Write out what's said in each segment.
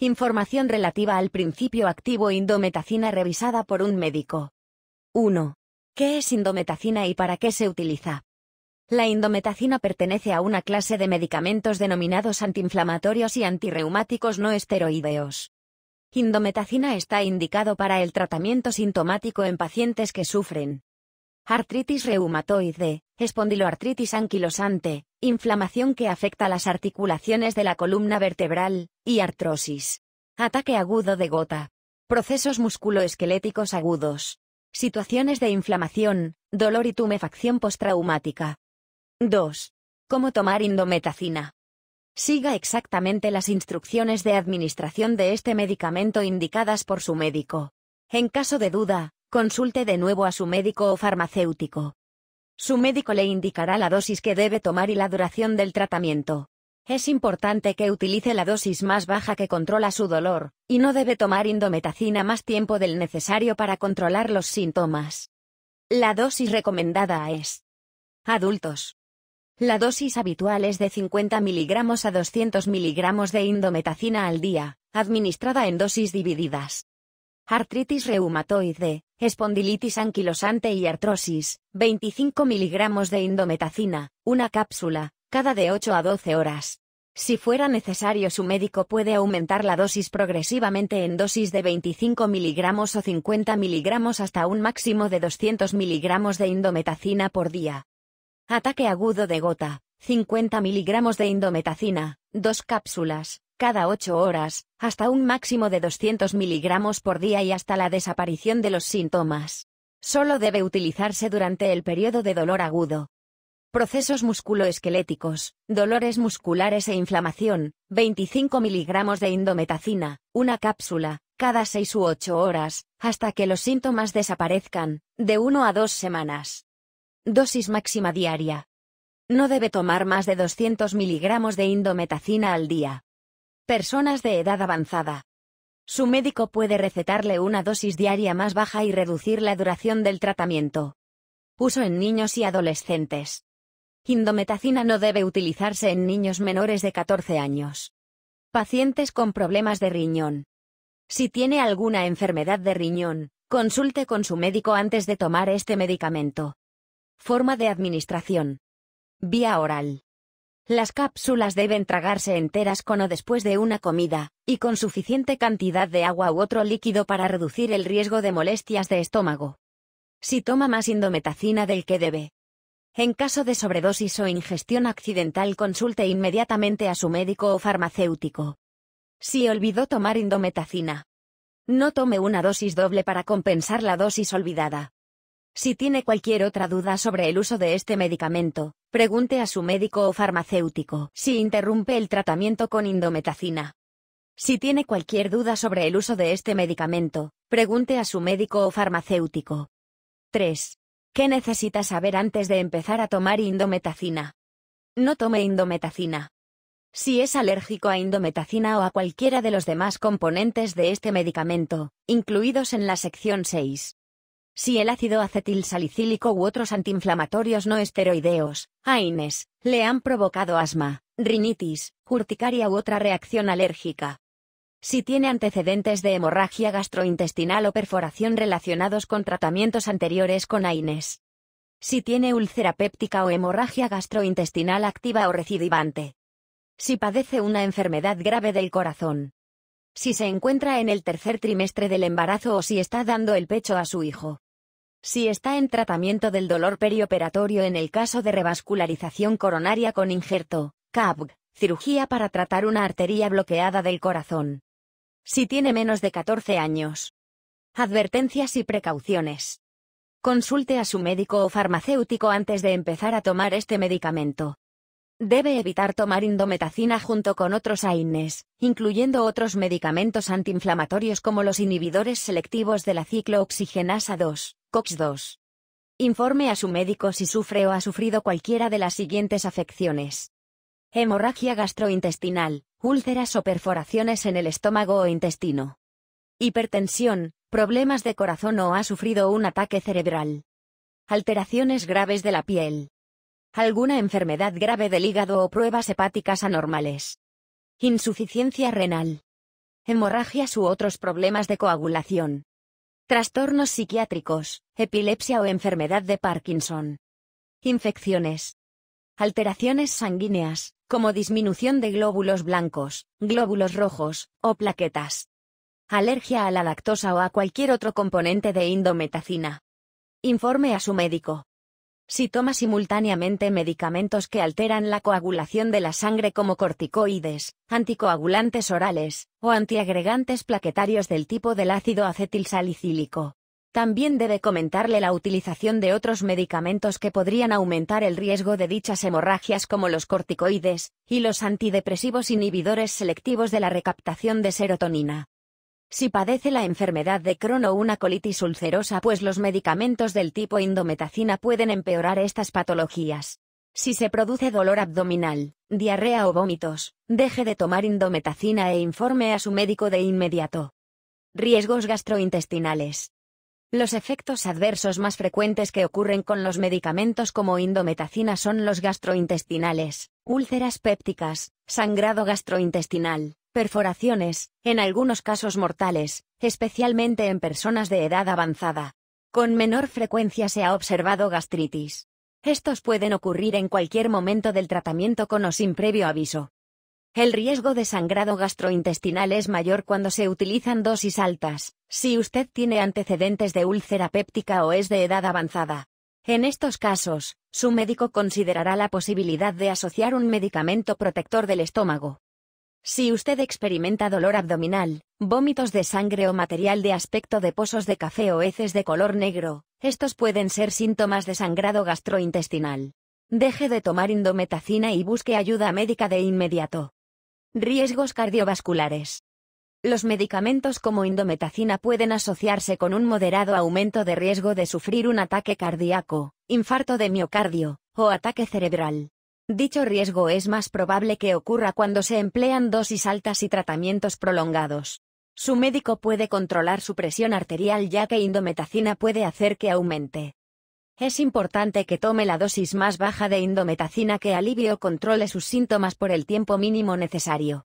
Información relativa al principio activo indometacina revisada por un médico. 1. ¿Qué es indometacina y para qué se utiliza? La indometacina pertenece a una clase de medicamentos denominados antiinflamatorios y antirreumáticos no esteroideos. Indometacina está indicado para el tratamiento sintomático en pacientes que sufren artritis reumatoide, espondiloartritis anquilosante, inflamación que afecta las articulaciones de la columna vertebral, y artrosis. Ataque agudo de gota. Procesos musculoesqueléticos agudos. Situaciones de inflamación, dolor y tumefacción postraumática. 2. Cómo tomar indometacina. Siga exactamente las instrucciones de administración de este medicamento indicadas por su médico. En caso de duda, Consulte de nuevo a su médico o farmacéutico. Su médico le indicará la dosis que debe tomar y la duración del tratamiento. Es importante que utilice la dosis más baja que controla su dolor, y no debe tomar indometacina más tiempo del necesario para controlar los síntomas. La dosis recomendada es adultos. La dosis habitual es de 50 miligramos a 200 miligramos de indometacina al día, administrada en dosis divididas artritis reumatoide, espondilitis anquilosante y artrosis, 25 miligramos de indometacina, una cápsula, cada de 8 a 12 horas. Si fuera necesario su médico puede aumentar la dosis progresivamente en dosis de 25 miligramos o 50 miligramos hasta un máximo de 200 miligramos de indometacina por día. Ataque agudo de gota, 50 miligramos de indometacina, dos cápsulas, cada 8 horas, hasta un máximo de 200 miligramos por día y hasta la desaparición de los síntomas. Solo debe utilizarse durante el periodo de dolor agudo. Procesos musculoesqueléticos, dolores musculares e inflamación, 25 miligramos de indometacina, una cápsula, cada 6 u 8 horas, hasta que los síntomas desaparezcan, de 1 a 2 semanas. Dosis máxima diaria. No debe tomar más de 200 miligramos de indometacina al día. Personas de edad avanzada. Su médico puede recetarle una dosis diaria más baja y reducir la duración del tratamiento. Uso en niños y adolescentes. Indometacina no debe utilizarse en niños menores de 14 años. Pacientes con problemas de riñón. Si tiene alguna enfermedad de riñón, consulte con su médico antes de tomar este medicamento. Forma de administración. Vía oral. Las cápsulas deben tragarse enteras con o después de una comida, y con suficiente cantidad de agua u otro líquido para reducir el riesgo de molestias de estómago. Si toma más indometacina del que debe. En caso de sobredosis o ingestión accidental consulte inmediatamente a su médico o farmacéutico. Si olvidó tomar indometacina. No tome una dosis doble para compensar la dosis olvidada. Si tiene cualquier otra duda sobre el uso de este medicamento, pregunte a su médico o farmacéutico si interrumpe el tratamiento con indometacina. Si tiene cualquier duda sobre el uso de este medicamento, pregunte a su médico o farmacéutico. 3. ¿Qué necesita saber antes de empezar a tomar indometacina? No tome indometacina. Si es alérgico a indometacina o a cualquiera de los demás componentes de este medicamento, incluidos en la sección 6, si el ácido acetilsalicílico u otros antiinflamatorios no esteroideos, AINES, le han provocado asma, rinitis, urticaria u otra reacción alérgica. Si tiene antecedentes de hemorragia gastrointestinal o perforación relacionados con tratamientos anteriores con AINES. Si tiene úlcera péptica o hemorragia gastrointestinal activa o recidivante. Si padece una enfermedad grave del corazón. Si se encuentra en el tercer trimestre del embarazo o si está dando el pecho a su hijo si está en tratamiento del dolor perioperatorio en el caso de revascularización coronaria con injerto, CABG, cirugía para tratar una arteria bloqueada del corazón. Si tiene menos de 14 años. Advertencias y precauciones. Consulte a su médico o farmacéutico antes de empezar a tomar este medicamento. Debe evitar tomar indometacina junto con otros AINES, incluyendo otros medicamentos antiinflamatorios como los inhibidores selectivos de la ciclooxigenasa 2. COX 2. Informe a su médico si sufre o ha sufrido cualquiera de las siguientes afecciones. Hemorragia gastrointestinal, úlceras o perforaciones en el estómago o intestino. Hipertensión, problemas de corazón o ha sufrido un ataque cerebral. Alteraciones graves de la piel. Alguna enfermedad grave del hígado o pruebas hepáticas anormales. Insuficiencia renal. Hemorragias u otros problemas de coagulación trastornos psiquiátricos, epilepsia o enfermedad de Parkinson. Infecciones. Alteraciones sanguíneas, como disminución de glóbulos blancos, glóbulos rojos, o plaquetas. Alergia a la lactosa o a cualquier otro componente de indometacina. Informe a su médico. Si toma simultáneamente medicamentos que alteran la coagulación de la sangre como corticoides, anticoagulantes orales, o antiagregantes plaquetarios del tipo del ácido acetilsalicílico. También debe comentarle la utilización de otros medicamentos que podrían aumentar el riesgo de dichas hemorragias como los corticoides, y los antidepresivos inhibidores selectivos de la recaptación de serotonina si padece la enfermedad de Crohn o una colitis ulcerosa, pues los medicamentos del tipo indometacina pueden empeorar estas patologías. Si se produce dolor abdominal, diarrea o vómitos, deje de tomar indometacina e informe a su médico de inmediato. Riesgos gastrointestinales. Los efectos adversos más frecuentes que ocurren con los medicamentos como indometacina son los gastrointestinales, úlceras pépticas, sangrado gastrointestinal, perforaciones, en algunos casos mortales, especialmente en personas de edad avanzada. Con menor frecuencia se ha observado gastritis. Estos pueden ocurrir en cualquier momento del tratamiento con o sin previo aviso. El riesgo de sangrado gastrointestinal es mayor cuando se utilizan dosis altas, si usted tiene antecedentes de úlcera péptica o es de edad avanzada. En estos casos, su médico considerará la posibilidad de asociar un medicamento protector del estómago. Si usted experimenta dolor abdominal, vómitos de sangre o material de aspecto de pozos de café o heces de color negro, estos pueden ser síntomas de sangrado gastrointestinal. Deje de tomar indometacina y busque ayuda médica de inmediato. Riesgos cardiovasculares. Los medicamentos como indometacina pueden asociarse con un moderado aumento de riesgo de sufrir un ataque cardíaco, infarto de miocardio, o ataque cerebral. Dicho riesgo es más probable que ocurra cuando se emplean dosis altas y tratamientos prolongados. Su médico puede controlar su presión arterial ya que indometacina puede hacer que aumente. Es importante que tome la dosis más baja de indometacina que alivie o controle sus síntomas por el tiempo mínimo necesario.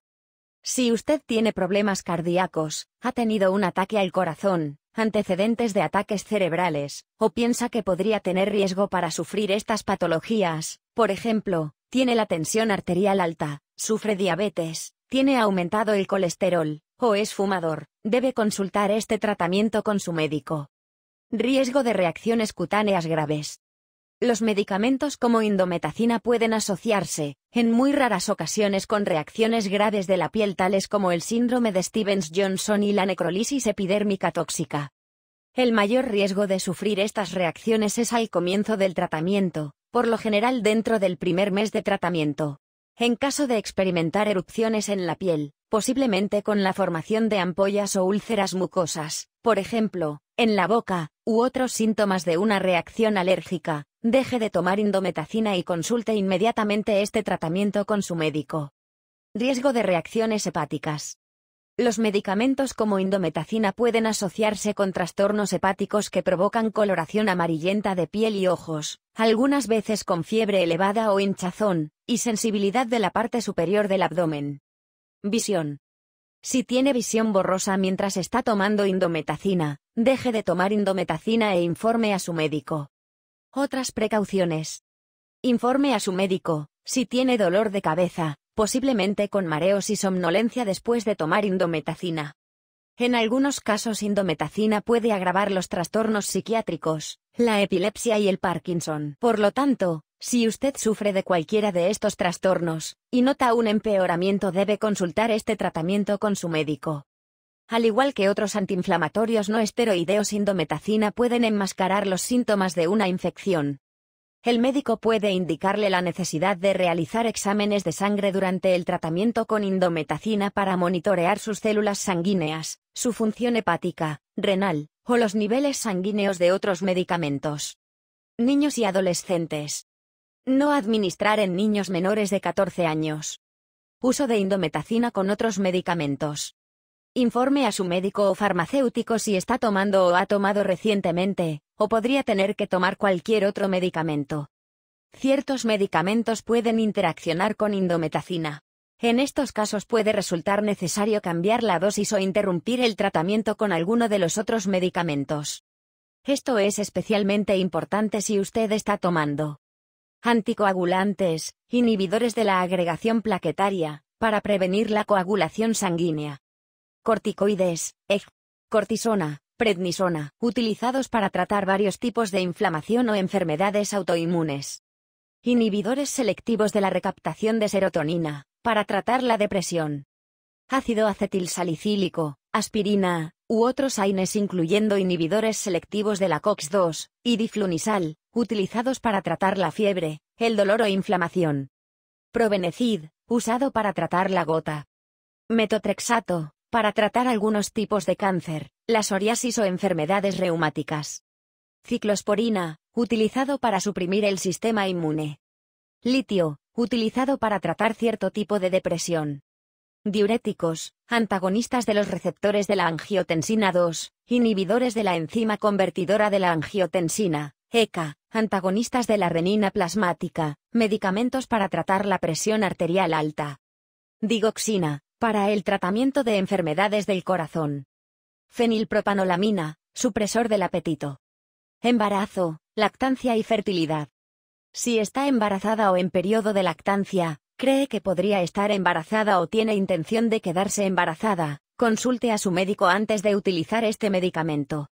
Si usted tiene problemas cardíacos, ha tenido un ataque al corazón, antecedentes de ataques cerebrales, o piensa que podría tener riesgo para sufrir estas patologías, por ejemplo, tiene la tensión arterial alta, sufre diabetes, tiene aumentado el colesterol, o es fumador, debe consultar este tratamiento con su médico. Riesgo de reacciones cutáneas graves. Los medicamentos como indometacina pueden asociarse, en muy raras ocasiones, con reacciones graves de la piel tales como el síndrome de Stevens-Johnson y la necrolisis epidérmica tóxica. El mayor riesgo de sufrir estas reacciones es al comienzo del tratamiento, por lo general dentro del primer mes de tratamiento. En caso de experimentar erupciones en la piel, posiblemente con la formación de ampollas o úlceras mucosas, por ejemplo, en la boca, u otros síntomas de una reacción alérgica, deje de tomar indometacina y consulte inmediatamente este tratamiento con su médico. Riesgo de reacciones hepáticas. Los medicamentos como indometacina pueden asociarse con trastornos hepáticos que provocan coloración amarillenta de piel y ojos, algunas veces con fiebre elevada o hinchazón, y sensibilidad de la parte superior del abdomen. Visión. Si tiene visión borrosa mientras está tomando indometacina, deje de tomar indometacina e informe a su médico. Otras precauciones. Informe a su médico, si tiene dolor de cabeza, posiblemente con mareos y somnolencia después de tomar indometacina. En algunos casos indometacina puede agravar los trastornos psiquiátricos, la epilepsia y el Parkinson. Por lo tanto, si usted sufre de cualquiera de estos trastornos y nota un empeoramiento debe consultar este tratamiento con su médico. Al igual que otros antiinflamatorios no esteroideos, indometacina pueden enmascarar los síntomas de una infección, el médico puede indicarle la necesidad de realizar exámenes de sangre durante el tratamiento con indometacina para monitorear sus células sanguíneas, su función hepática, renal, o los niveles sanguíneos de otros medicamentos. Niños y adolescentes. No administrar en niños menores de 14 años. Uso de indometacina con otros medicamentos. Informe a su médico o farmacéutico si está tomando o ha tomado recientemente, o podría tener que tomar cualquier otro medicamento. Ciertos medicamentos pueden interaccionar con indometacina. En estos casos puede resultar necesario cambiar la dosis o interrumpir el tratamiento con alguno de los otros medicamentos. Esto es especialmente importante si usted está tomando anticoagulantes, inhibidores de la agregación plaquetaria, para prevenir la coagulación sanguínea corticoides, EG, cortisona, prednisona, utilizados para tratar varios tipos de inflamación o enfermedades autoinmunes. Inhibidores selectivos de la recaptación de serotonina, para tratar la depresión. Ácido acetilsalicílico, aspirina, u otros AINES incluyendo inhibidores selectivos de la COX-2 y diflunisal, utilizados para tratar la fiebre, el dolor o inflamación. Provenecid, usado para tratar la gota. Metotrexato, para tratar algunos tipos de cáncer, la psoriasis o enfermedades reumáticas. Ciclosporina, utilizado para suprimir el sistema inmune. Litio, utilizado para tratar cierto tipo de depresión. Diuréticos, antagonistas de los receptores de la angiotensina 2, inhibidores de la enzima convertidora de la angiotensina, ECA, antagonistas de la renina plasmática, medicamentos para tratar la presión arterial alta. Digoxina, para el tratamiento de enfermedades del corazón. Fenilpropanolamina, supresor del apetito. Embarazo, lactancia y fertilidad. Si está embarazada o en periodo de lactancia, cree que podría estar embarazada o tiene intención de quedarse embarazada, consulte a su médico antes de utilizar este medicamento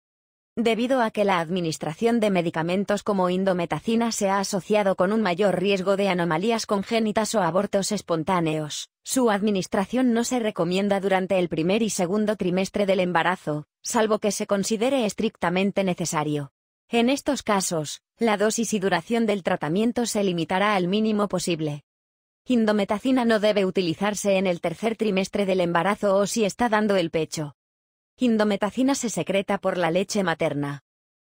debido a que la administración de medicamentos como indometacina se ha asociado con un mayor riesgo de anomalías congénitas o abortos espontáneos. Su administración no se recomienda durante el primer y segundo trimestre del embarazo, salvo que se considere estrictamente necesario. En estos casos, la dosis y duración del tratamiento se limitará al mínimo posible. Indometacina no debe utilizarse en el tercer trimestre del embarazo o si está dando el pecho. Indometacina se secreta por la leche materna.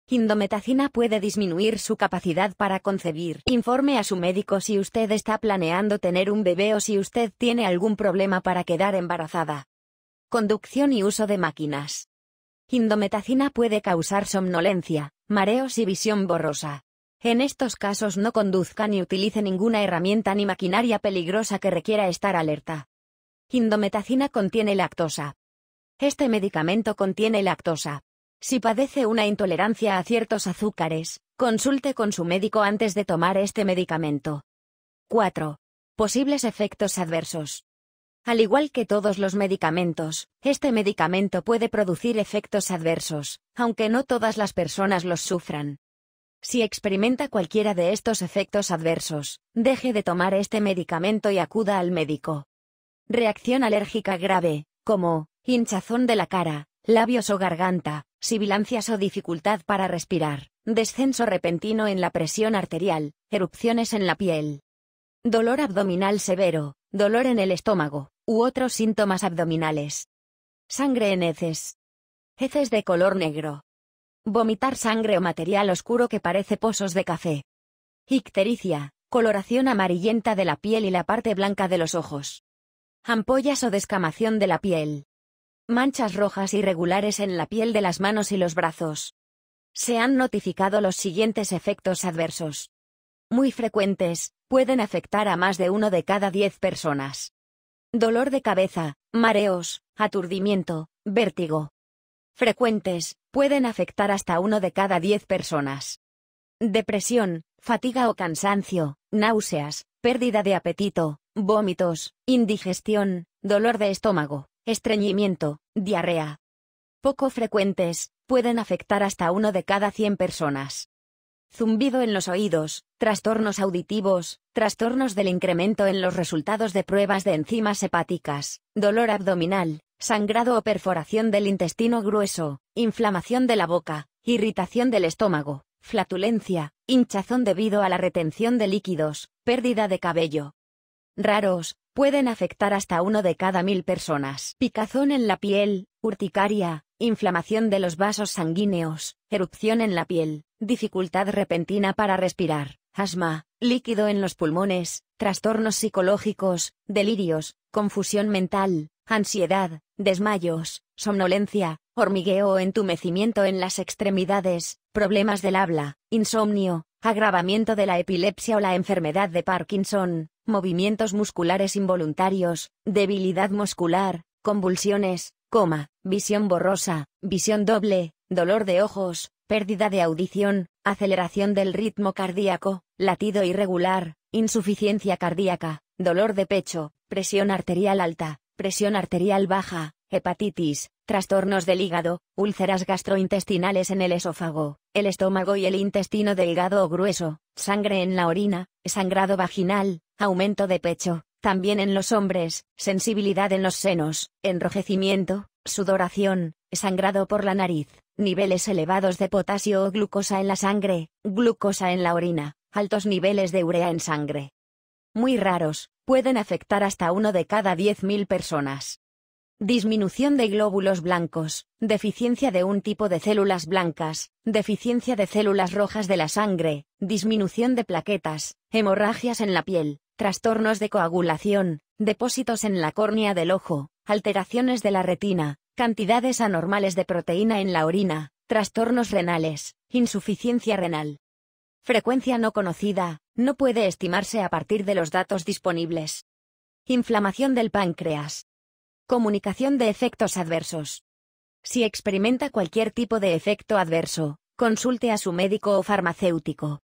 Indometacina puede disminuir su capacidad para concebir. Informe a su médico si usted está planeando tener un bebé o si usted tiene algún problema para quedar embarazada. Conducción y uso de máquinas. Indometacina puede causar somnolencia, mareos y visión borrosa. En estos casos no conduzca ni utilice ninguna herramienta ni maquinaria peligrosa que requiera estar alerta. Indometacina contiene lactosa, este medicamento contiene lactosa. Si padece una intolerancia a ciertos azúcares, consulte con su médico antes de tomar este medicamento. 4. Posibles efectos adversos. Al igual que todos los medicamentos, este medicamento puede producir efectos adversos, aunque no todas las personas los sufran. Si experimenta cualquiera de estos efectos adversos, deje de tomar este medicamento y acuda al médico. Reacción alérgica grave como hinchazón de la cara, labios o garganta, sibilancias o dificultad para respirar, descenso repentino en la presión arterial, erupciones en la piel. Dolor abdominal severo, dolor en el estómago, u otros síntomas abdominales. Sangre en heces. Heces de color negro. Vomitar sangre o material oscuro que parece pozos de café. Ictericia, coloración amarillenta de la piel y la parte blanca de los ojos. Ampollas o descamación de la piel. Manchas rojas irregulares en la piel de las manos y los brazos. Se han notificado los siguientes efectos adversos. Muy frecuentes, pueden afectar a más de uno de cada diez personas. Dolor de cabeza, mareos, aturdimiento, vértigo. Frecuentes, pueden afectar hasta uno de cada diez personas. Depresión, fatiga o cansancio, náuseas, pérdida de apetito, vómitos, indigestión, dolor de estómago, estreñimiento, diarrea. Poco frecuentes, pueden afectar hasta uno de cada 100 personas. Zumbido en los oídos, trastornos auditivos, trastornos del incremento en los resultados de pruebas de enzimas hepáticas, dolor abdominal, sangrado o perforación del intestino grueso, inflamación de la boca, irritación del estómago, flatulencia, hinchazón debido a la retención de líquidos, pérdida de cabello. Raros, pueden afectar hasta uno de cada mil personas. Picazón en la piel, urticaria, inflamación de los vasos sanguíneos, erupción en la piel, dificultad repentina para respirar, asma, líquido en los pulmones, trastornos psicológicos, delirios, confusión mental, ansiedad, desmayos, somnolencia, hormigueo o entumecimiento en las extremidades, problemas del habla, insomnio, agravamiento de la epilepsia o la enfermedad de Parkinson, movimientos musculares involuntarios, debilidad muscular, convulsiones, coma, visión borrosa, visión doble, dolor de ojos, pérdida de audición, aceleración del ritmo cardíaco, latido irregular, insuficiencia cardíaca, dolor de pecho, presión arterial alta, presión arterial baja, hepatitis, trastornos del hígado, úlceras gastrointestinales en el esófago, el estómago y el intestino delgado o grueso, sangre en la orina, sangrado vaginal, aumento de pecho, también en los hombres, sensibilidad en los senos, enrojecimiento, sudoración, sangrado por la nariz, niveles elevados de potasio o glucosa en la sangre, glucosa en la orina, altos niveles de urea en sangre. Muy raros, pueden afectar hasta uno de cada 10.000 personas disminución de glóbulos blancos, deficiencia de un tipo de células blancas, deficiencia de células rojas de la sangre, disminución de plaquetas, hemorragias en la piel, trastornos de coagulación, depósitos en la córnea del ojo, alteraciones de la retina, cantidades anormales de proteína en la orina, trastornos renales, insuficiencia renal. Frecuencia no conocida, no puede estimarse a partir de los datos disponibles. Inflamación del páncreas, Comunicación de efectos adversos. Si experimenta cualquier tipo de efecto adverso, consulte a su médico o farmacéutico.